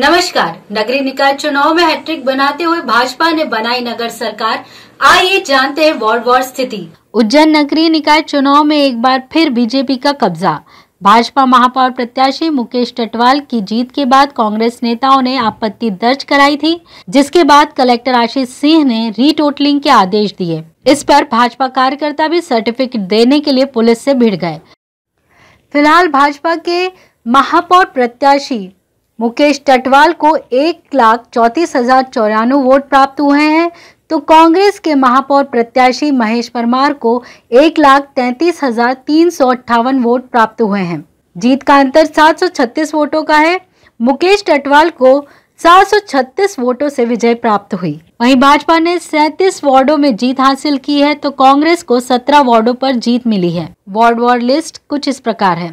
नमस्कार नगरीय निकाय चुनाव में हैट्रिक बनाते हुए भाजपा ने बनाई नगर सरकार आइए जानते हैं वार्ड वार स्थिति उज्जैन नगरीय निकाय चुनाव में एक बार फिर बीजेपी का कब्जा भाजपा महापौर प्रत्याशी मुकेश टटवाल की जीत के बाद कांग्रेस नेताओं ने आपत्ति दर्ज कराई थी जिसके बाद कलेक्टर आशीष सिंह ने रीटोटलिंग के आदेश दिए इस पर भाजपा कार्यकर्ता भी सर्टिफिकेट देने के लिए पुलिस से भिड़ गए फिलहाल भाजपा के महापौर प्रत्याशी मुकेश टटवाल को एक लाख चौंतीस हजार चौरानवे वोट प्राप्त हुए हैं तो कांग्रेस के महापौर प्रत्याशी महेश परमार को एक लाख तैंतीस हजार तीन सौ अट्ठावन वोट प्राप्त हुए हैं जीत का अंतर सात सौ छत्तीस वोटों का है मुकेश टटवाल को 436 वोटों से विजय प्राप्त हुई वहीं भाजपा ने 37 वार्डो में जीत हासिल की है तो कांग्रेस को 17 वार्डो पर जीत मिली है वार्ड वार्ड लिस्ट कुछ इस प्रकार है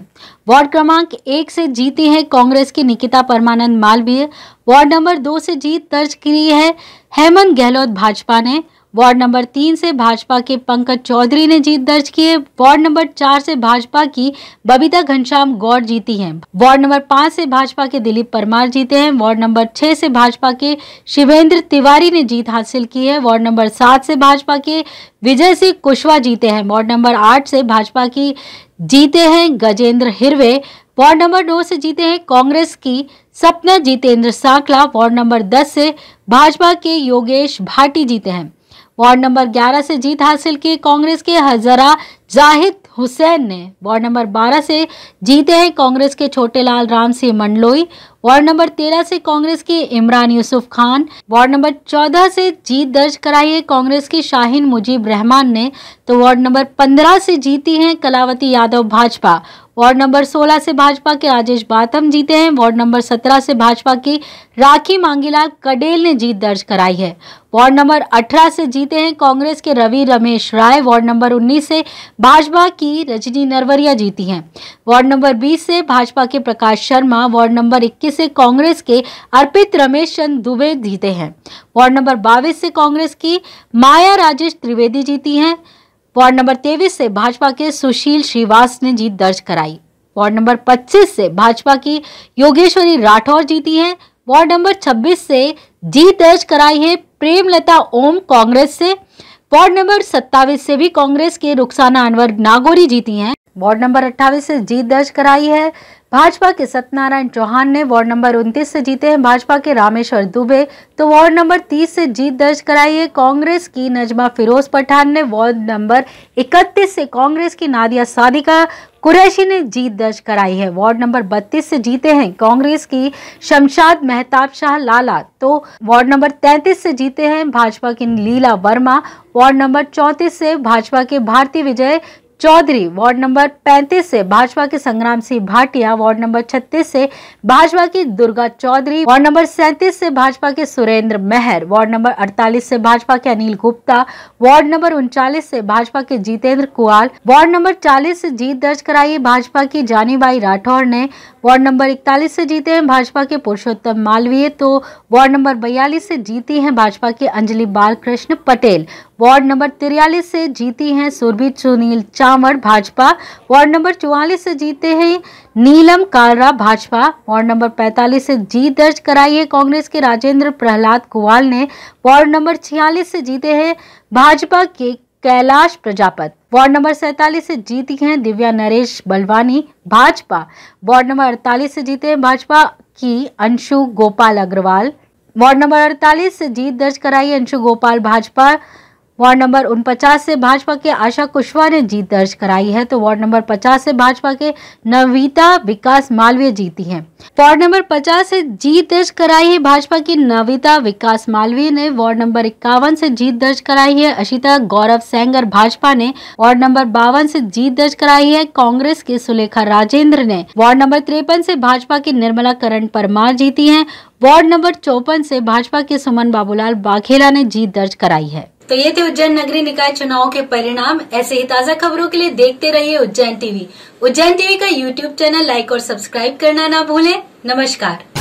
वार्ड क्रमांक एक से जीती है कांग्रेस की निकिता परमानंद मालवीय वार्ड नंबर दो से जीत दर्ज की है हेमंत गहलोत भाजपा ने वार्ड नंबर तीन से भाजपा के पंकज चौधरी ने जीत दर्ज की है वार्ड नंबर चार से भाजपा की बबीता घनश्याम गौर जीती हैं वार्ड नंबर पाँच से भाजपा के दिलीप परमार जीते हैं वार्ड नंबर छह से भाजपा के शिवेंद्र तिवारी ने जीत हासिल की है वार्ड नंबर सात से भाजपा के विजय सिंह कुशवाहा जीते हैं वार्ड नंबर आठ से भाजपा की जीते हैं गजेंद्र हिरवे वार्ड नंबर नौ से जीते हैं कांग्रेस की सपना जितेंद्र सांकला वार्ड नंबर दस से भाजपा के योगेश भाटी जीते हैं वार्ड नंबर 11 से जीत हासिल की कांग्रेस के हजरा जाहिद हुसैन ने वार्ड नंबर 12 से जीते हैं कांग्रेस के छोटेलाल राम सिंह मंडलोई वार्ड नंबर तेरह से कांग्रेस के इमरान यूसुफ खान वार्ड नंबर चौदह से जीत दर्ज कराई है कांग्रेस के शाहिन मुजीब रहमान ने तो वार्ड नंबर पंद्रह से जीती हैं कलावती यादव भाजपा वार्ड नंबर 16 से भाजपा के राजेश बातम जीते हैं वार्ड नंबर 17 से भाजपा की राखी मांगीलाल कडेल ने जीत दर्ज कराई है वार्ड नंबर 18 से जीते हैं कांग्रेस के रवि रमेश राय वार्ड नंबर 19 से भाजपा की रजनी नरवरिया जीती हैं वार्ड नंबर 20 से भाजपा के प्रकाश शर्मा वार्ड नंबर से कांग्रेस के अर्पित रमेश चंद दुबे जीते हैं वार्ड नंबर बाईस से कांग्रेस की माया राजेश त्रिवेदी जीती हैं वार्ड नंबर तेईस से भाजपा के सुशील श्रीवास ने जीत दर्ज कराई वार्ड नंबर 25 से भाजपा की योगेश्वरी राठौर जीती हैं वार्ड नंबर 26 से जीत दर्ज कराई है प्रेमलता ओम कांग्रेस से वार्ड नंबर 27 से भी कांग्रेस के रुखसाना अनवर नागोरी जीती हैं वार्ड नंबर 28 से जीत दर्ज कराई है भाजपा के सत्यनारायण चौहान ने वार्ड नंबर 29 से जीते हैं भाजपा के रामेश्वर दुबे तो वार्ड नंबर 30 से जीत दर्ज कराई है कांग्रेस की नजमा फिरोज पठान ने वार्ड नंबर 31 से कांग्रेस की नादिया सादिका कुरैशी ने जीत दर्ज कराई है वार्ड नंबर 32 से जीते हैं कांग्रेस की शमशाद मेहताब शाह लाला तो वार्ड नंबर 33 से जीते हैं भाजपा की लीला वर्मा वार्ड नंबर 34 से भाजपा के भारती विजय चौधरी वार्ड नंबर 35 से भाजपा के संग्राम सिंह भाटिया वार्ड नंबर 36 से भाजपा की दुर्गा चौधरी वार्ड नंबर 37 से भाजपा के सुरेंद्र मेहर वार्ड नंबर 48 से भाजपा के अनिल गुप्ता वार्ड नंबर उनचालीस से भाजपा के जितेंद्र कुआल वार्ड नंबर 40 से जीत दर्ज कराई भाजपा की जानीबाई राठौर ने वार्ड नंबर इकतालीस से जीते हैं भाजपा के पुरुषोत्तम मालवीय तो वार्ड नंबर बयालीस से जीती है भाजपा के अंजलि बालकृष्ण पटेल वार्ड नंबर तिरयालीस से जीती हैं सुरभि सुनील चावड़ भाजपा वार्ड नंबर चौवालीस से जीते हैं नीलम कालरा भाजपा वार्ड नंबर पैंतालीस से जीत दर्ज कराई है कांग्रेस के राजेंद्र प्रहलाद कुवाल ने वार्ड नंबर छियालीस से जीते हैं भाजपा के कैलाश प्रजापत वार्ड नंबर सैतालीस से जीती हैं दिव्या नरेश बलवानी भाजपा वार्ड नंबर अड़तालीस से जीते हैं भाजपा की अंशु गोपाल अग्रवाल वार्ड नंबर अड़तालीस से जीत दर्ज कराई अंशु गोपाल भाजपा वार्ड नंबर उनपचास से भाजपा के आशा कुशवाहा ने जीत दर्ज कराई है तो वार्ड नंबर पचास से भाजपा के नविता विकास मालवीय जीती हैं। वार्ड नंबर पचास से जीत दर्ज कराई है भाजपा की नविता विकास मालवीय ने वार्ड नंबर इक्यावन से जीत दर्ज कराई है अशिता गौरव सेंगर भाजपा ने वार्ड नंबर बावन से जीत दर्ज कराई है कांग्रेस के सुलेखा राजेंद्र ने वार्ड नंबर तिरपन से भाजपा की निर्मला करण परमार जीती है वार्ड नंबर चौपन से भाजपा के सुमन बाबूलाल बाघेला ने जीत दर्ज कराई है तो ये थे उज्जैन नगरी निकाय चुनाव के परिणाम ऐसे ही ताजा खबरों के लिए देखते रहिए उज्जैन टीवी उज्जैन टीवी का यूट्यूब चैनल लाइक और सब्सक्राइब करना ना भूलें नमस्कार